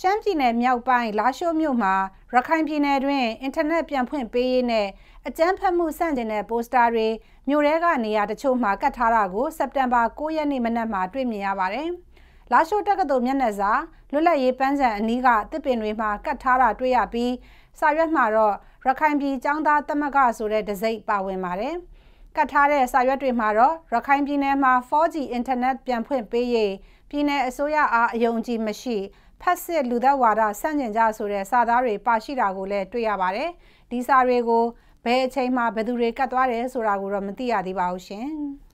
ရှမ်းပြည်နယ်မြောက်ပိုင်းလာရှိုးမြို့မှာရခိုင်ပြည်နယ်တွင်အင်တာနက်ပြန်ဖွင့်ပေးရေးနဲ့အကြမ်းဖက်မှုဆန့်ကျင်တဲ့ပိုစတာတွေမြို့ရဲကနေရာတချို့မှာကတ်ထားတာကိုစက်တင်ဘာ9ရက်နေ့မနက်မှာတွေ့မြင်ရပါတယ်။လာရှိုးတက္ကသိုလ်မျက်နှာစာလွတ်လပ်ရေးပန်းစံအနီးကတစ်ပင်တွေမှာကတ်ထားတာတွေ့ရပြီးစာရွက်မှာတော့ရခိုင်ပြည်ចောင်းသားသမဂ္ဂဆိုတဲ့ဒစိမ့်ပါဝင်ပါတယ်။ကတ်ထားတဲ့စာရွက်တွေမှာတော့ရခိုင်ပြည်နယ်မှာ 4G အင်တာနက်ပြန်ဖွင့်ပေးရေးပြည်နယ်အစိုးရအားအယုံကြည်မရှိဖက်စစ်လူသက်ဝါဒဆန့်ကျင်ကြဆိုတဲ့စာသားတွေပါရှိတာကိုလည်းတွေ့ရပါတယ်။ဒီစာတွေကိုဘယ်အချိန်မှာဘယ်သူတွေကတ်သွားတယ်ဆိုတာကိုတော့မသိရသေးပါဘူးရှင်။